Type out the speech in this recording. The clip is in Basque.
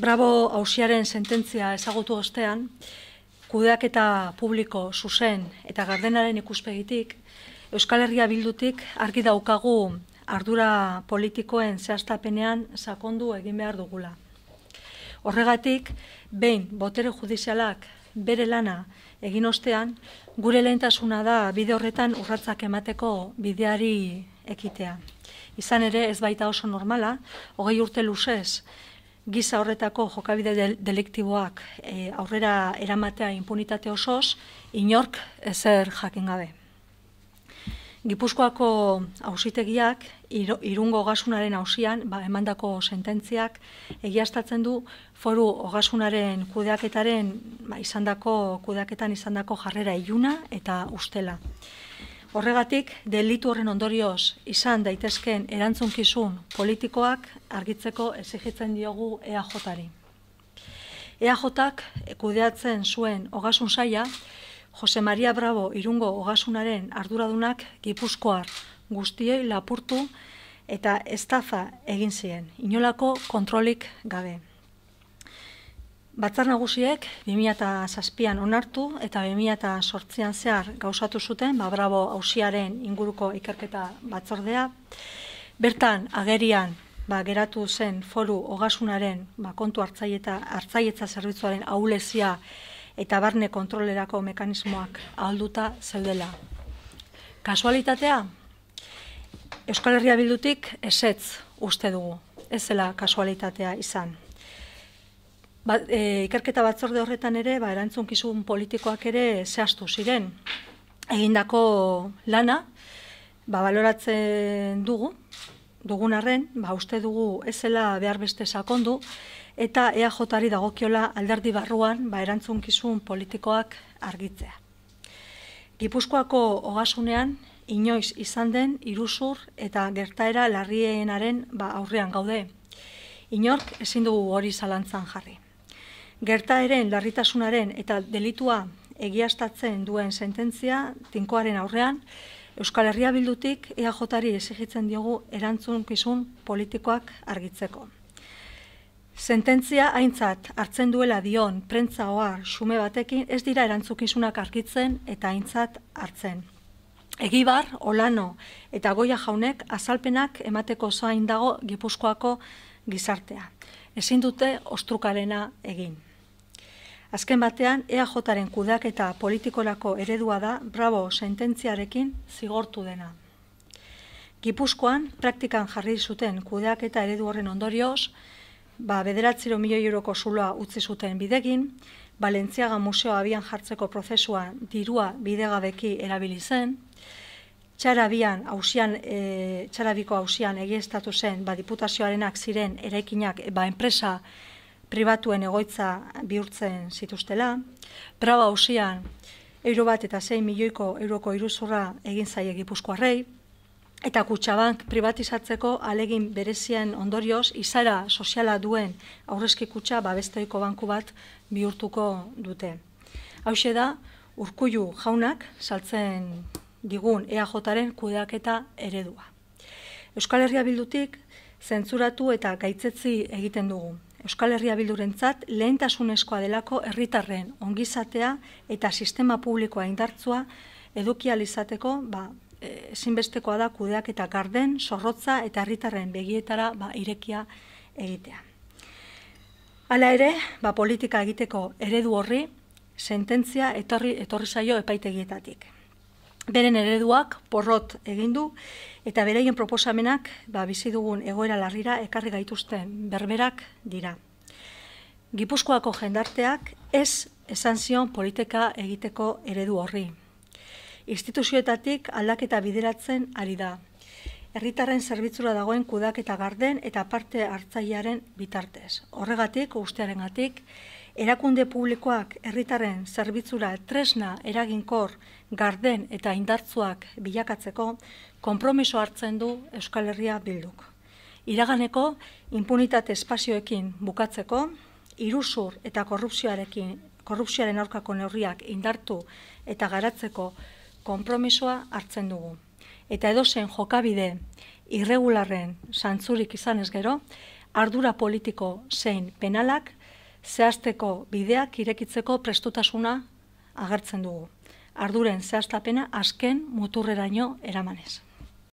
Bravo hausiaren sententzia ezagutu ostean, kudeak eta publiko zuzen eta gardenaren ikuspegitik, Euskal Herria Bildutik argi daukagu ardura politikoen zehaztapenean sakondu egin behar dugula. Horregatik, behin botere judizialak bere lana egin ostean, gure lehentasuna da bide horretan urratzak emateko bideari ekitea. Izan ere ez baita oso normala, hogei urte luzez, giza horretako jokabide deliktiboak eh, aurrera eramatea impunitate osoz, inork ezer jakin gabe. Gipuzkoako hausitegiak, irungo gasunaren hausian, ba, emandako sententziak, egiaztatzen du foru hogasunaren kudeaketaren, ba, izandako kudeaketan izandako jarrera iluna eta ustela. Horregatik, delitu horren ondorioz izan daitezken erantzunkizun politikoak argitzeko ezigitzen diogu EAJ-ari. EAJ-ak kudeatzen zuen ogasun saia, Jose Maria Bravo irungo ogasunaren arduradunak gipuzkoar guztioi lapurtu eta estafa egin ziren, inolako kontrolik gabe. Batzar nagusiek 2007an onartu eta 2008an zehar gauzatu zuten, ba, bravo hausiaren inguruko ikerketa batzordea. Bertan, agerian, ba, geratu zen foru ogasunaren ba, kontu hartzaieta, hartzaietza zerbitzuaren aulezia eta barne kontrolerako mekanismoak ahalduta zeldela. Kasualitatea, Euskal Herria Bildutik esetz uste dugu, ez zela kasualitatea izan. Ba, e, ikerketa batzorde horretan ere, ba, erantzunkizun politikoak ere zehaztu ziren. Egindako lana, ba, baloratzen dugu, dugun arren, ba, uste dugu ezela behar beste sakondu, eta EAJ-ari dagokiola alderdi barruan ba, erantzunkizun politikoak argitzea. Gipuzkoako hogasunean, inoiz izan den iruzur eta gertaera larrienaren ba, aurrean gaude. Inork ezin dugu hori zalantzan jarri. Gertaeren, larritasunaren eta delitua egiaztatzen duen sententzia, tinkoaren aurrean, Euskal Herria bildutik EAJ-ari esigitzen diogu erantzunkizun politikoak argitzeko. Sententzia haintzat hartzen duela dion prentza oar xume batekin ez dira erantzukizunak argitzen eta haintzat hartzen. Egibar, Olano eta Goia jaunek azalpenak emateko zoa indago Gipuzkoako gizartea. Ezin dute ostrukarena egin. Azken batean, EAJaren kudak eta politikolako eredua da Bravo sententziarekin zigortu dena. Gipuzkoan, praktikan jarri zuten kudak eta eredu horren ondorioz, ba, bederatziro milio euroko zuloa utzi zuten bidegin, Balentziaga Museo abian jartzeko prozesua dirua bidegabeki erabili zen, txarabian, ausian, e, txarabiko hausian egiestatu zen, ba, diputazioarenak ziren eraikinak, ba, enpresa pribatuen egoitza bihurtzen zituztela, praba hausian euro bat eta 6 milioiko euroko iruzurra egin zaie gipuzkoarrei, eta kutsabank privatizatzeko alegin berezien ondorioz izara soziala duen aurrezki kutsa babestoiko banku bat bihurtuko dute. Hau da, urkuju jaunak saltzen digun EAJaren kudeaketa eredua. Euskal Herria Bildutik zentzuratu eta gaitzetzi egiten dugu. Euskal Herria Bildurentzat lehentasunezkoa delako herritarren ongizatea eta sistema publikoa indartzua edukial izateko, ba, e, ezinbestekoa da kudeak eta garden, sorrotza eta herritarren begietara ba, irekia egitea. Hala ere, ba, politika egiteko eredu horri, sententzia etorri, etorri zaio epaitegietatik beren ereduak porrot egin du eta beraien proposamenak ba, bizi dugun egoera larrira ekarri gaituzten berberak dira. Gipuzkoako jendarteak ez esan zion politika egiteko eredu horri. Instituzioetatik aldaketa bideratzen ari da. Herritarren zerbitzura dagoen kudaketa garden eta parte hartzailearen bitartez. Horregatik, ustearengatik, erakunde publikoak herritarren zerbitzura tresna eraginkor garden eta indartzuak bilakatzeko konpromiso hartzen du Euskal Herria Bilduk. Iraganeko impunitate espazioekin bukatzeko, iruzur eta korrupzioarekin, korrupzioaren aurkako neurriak indartu eta garatzeko konpromisoa hartzen dugu. Eta edozen jokabide irregularren santzurik izanez gero, ardura politiko zein penalak zehazteko bideak irekitzeko prestutasuna agertzen dugu. Arduren zehaztapena asken muturreraino eramanez.